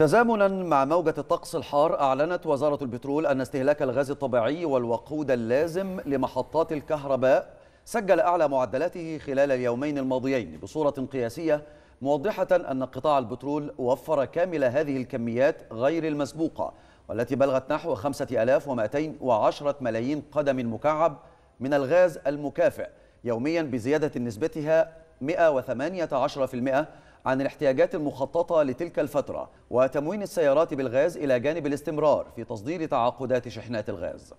تزامنا مع موجة الطقس الحار أعلنت وزارة البترول أن استهلاك الغاز الطبيعي والوقود اللازم لمحطات الكهرباء سجل أعلى معدلاته خلال اليومين الماضيين بصورة قياسية موضحة أن قطاع البترول وفر كامل هذه الكميات غير المسبوقة والتي بلغت نحو 5210 ملايين قدم مكعب من الغاز المكافئ يوميا بزيادة نسبتها 118% عن الاحتياجات المخططة لتلك الفترة وتموين السيارات بالغاز إلى جانب الاستمرار في تصدير تعاقدات شحنات الغاز